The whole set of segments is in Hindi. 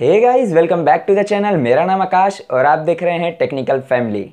hey guys welcome back to the channel मेरा नाम आकाश और आप देख रहे हैं टेक्निकल फैमिली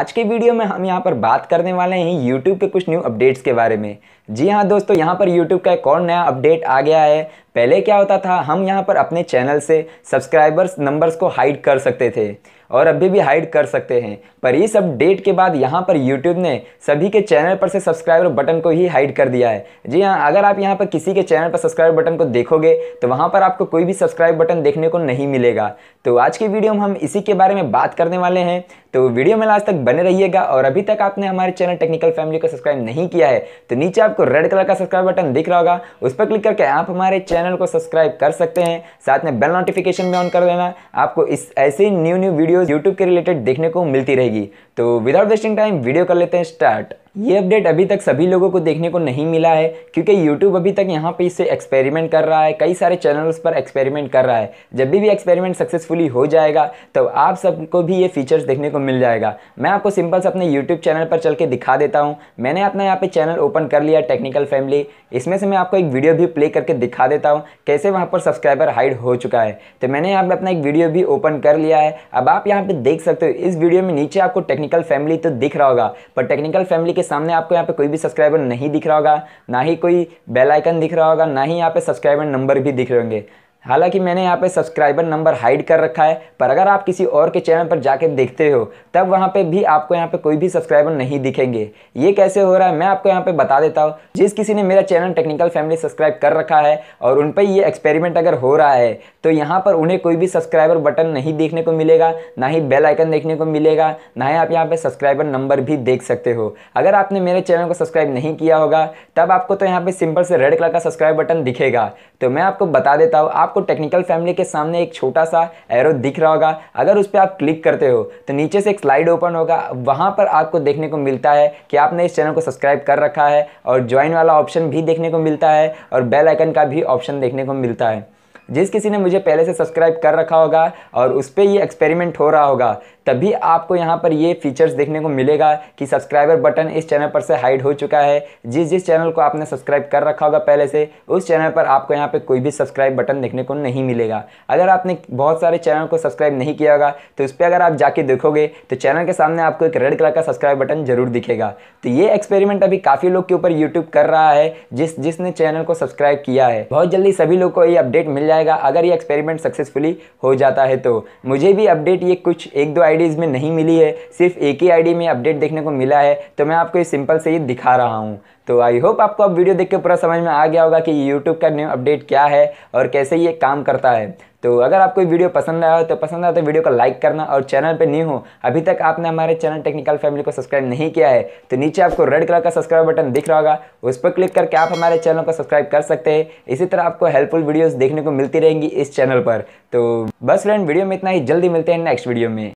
आज के वीडियो में हम यहाँ पर बात करने वाले हैं YouTube के कुछ न्यू अपडेट्स के बारे में जी हाँ दोस्तों यहाँ पर YouTube का एक और नया अपडेट आ गया है पहले क्या होता था हम यहाँ पर अपने चैनल से सब्सक्राइबर्स नंबर्स को हाइड कर सकते थे और अभी भी हाइड कर सकते हैं पर इस अपडेट के बाद यहाँ पर यूट्यूब ने सभी के चैनल पर से सब्सक्राइबर बटन को ही हाइड कर दिया है जी हाँ अगर आप यहाँ पर किसी के चैनल पर सब्सक्राइब बटन को देखोगे तो वहाँ पर आपको कोई भी सब्सक्राइब बटन देखने को नहीं मिलेगा तो आज की वीडियो में हम इसी के बारे में बात करने वाले हैं तो वीडियो में लास्ट तक बने रहिएगा और अभी तक आपने हमारे चैनल टेक्निकल फैमिली को सब्सक्राइब नहीं किया है तो नीचे आपको रेड कलर का सब्सक्राइब बटन दिख रहा होगा उस पर क्लिक करके आप हमारे चैनल चैनल को सब्सक्राइब कर सकते हैं साथ में बेल नोटिफिकेशन भी ऑन कर देना आपको इस ऐसे न्यू न्यू वीडियो यूट्यूब के रिलेटेड देखने को मिलती रहेगी तो विदाउट वेस्टिंग टाइम वीडियो कर लेते हैं स्टार्ट ये अपडेट अभी तक सभी लोगों को देखने को नहीं मिला है क्योंकि YouTube अभी तक यहाँ पे इससे एक्सपेरिमेंट कर रहा है कई सारे चैनल्स पर एक्सपेरिमेंट कर रहा है जब भी भी एक्सपेरिमेंट सक्सेसफुली हो जाएगा तो आप सबको भी ये फीचर्स देखने को मिल जाएगा मैं आपको सिंपल से अपने यूट्यूब चैनल पर चल के दिखा देता हूँ मैंने अपना यहाँ पर चैनल ओपन कर लिया टेक्निकल फैमिली इसमें से मैं आपको एक वीडियो भी प्ले करके दिखा देता हूँ कैसे वहाँ पर सब्सक्राइबर हाइड हो चुका है तो मैंने यहाँ पर अपना एक वीडियो भी ओपन कर लिया है अब आप यहाँ पर देख सकते हो इस वीडियो में नीचे आपको टेक्निकल फैमिली तो दिख रहा होगा पर टेक्निकल फैमिली के सामने आपको यहाँ पे कोई भी सब्सक्राइबर नहीं दिख रहा होगा ना ही कोई बेल आइकन दिख रहा होगा ना ही यहाँ पे सब्सक्राइबर नंबर भी दिख रहे होंगे हालांकि मैंने यहाँ पे सब्सक्राइबर नंबर हाइड कर रखा है पर अगर आप किसी और के चैनल पर जाके देखते हो तब वहाँ पे भी आपको यहाँ पे कोई भी सब्सक्राइबर नहीं दिखेंगे ये कैसे हो रहा है मैं आपको यहाँ पे बता देता हूँ जिस किसी ने मेरा चैनल टेक्निकल फैमिली सब्सक्राइब कर रखा है और उन पर ये एक्सपेरिमेंट अगर हो रहा है तो यहाँ पर उन्हें कोई भी सब्सक्राइबर बटन नहीं देखने को मिलेगा ना ही बेल आइकन देखने को मिलेगा ना ही आप यहाँ पर सब्सक्राइबर नंबर भी देख सकते हो अगर आपने मेरे चैनल को सब्सक्राइब नहीं किया होगा तब आपको तो यहाँ पर सिंपल से रेड कलर का सब्सक्राइब बटन दिखेगा तो मैं आपको बता देता हूँ आप आपको टेक्निकल फैमिली के सामने एक छोटा सा एरो दिख रहा होगा अगर उस पर आप क्लिक करते हो तो नीचे से एक स्लाइड ओपन होगा वहाँ पर आपको देखने को मिलता है कि आपने इस चैनल को सब्सक्राइब कर रखा है और ज्वाइन वाला ऑप्शन भी देखने को मिलता है और बेल आइकन का भी ऑप्शन देखने को मिलता है जिस किसी ने मुझे पहले से सब्सक्राइब कर रखा होगा और उस पर ये एक्सपेरिमेंट हो रहा होगा तभी आपको यहाँ पर ये फीचर्स देखने को मिलेगा कि सब्सक्राइबर बटन इस चैनल पर से हाइड हो चुका है जिस जिस चैनल को आपने सब्सक्राइब कर रखा होगा पहले से उस चैनल पर आपको यहाँ पर कोई भी सब्सक्राइब बटन देखने को नहीं मिलेगा अगर आपने बहुत सारे चैनल को सब्सक्राइब नहीं किया होगा तो उस पर अगर आप जाके देखोगे तो चैनल के सामने आपको एक रेड कलर का सब्सक्राइब बटन जरूर दिखेगा तो ये एक्सपेरिमेंट अभी काफ़ी लोग के ऊपर यूट्यूब कर रहा है जिस जिसने चैनल को सब्सक्राइब किया है बहुत जल्दी सभी लोग को ये अपडेट मिल जाएगा अगर ये एक्सपेरिमेंट सक्सेसफुली हो जाता है तो मुझे भी अपडेट ये कुछ एक दो आईडी इसमें नहीं मिली है सिर्फ एक ही आईडी में अपडेट देखने को मिला है तो मैं आपको ये सिंपल से ही दिखा रहा हूँ तो आई होप आपको अब वीडियो देख के पूरा समझ में आ गया होगा कि यूट्यूब का न्यू अपडेट क्या है और कैसे ये काम करता है तो अगर आपको वीडियो पसंद आया हो तो पसंद आया तो वीडियो को लाइक करना और चैनल पे न्यू हो अभी तक आपने हमारे चैनल टेक्निकल फैमिली को सब्सक्राइब नहीं किया है तो नीचे आपको रेड कलर का सब्सक्राइब बटन दिख रहा होगा उस पर क्लिक करके आप हमारे चैनल को सब्सक्राइब कर सकते हैं इसी तरह आपको हेल्पफुल वीडियोज़ देखने को मिलती रहेंगी इस चैनल पर तो बस फ्रेंड वीडियो में इतना ही जल्दी मिलते हैं नेक्स्ट वीडियो में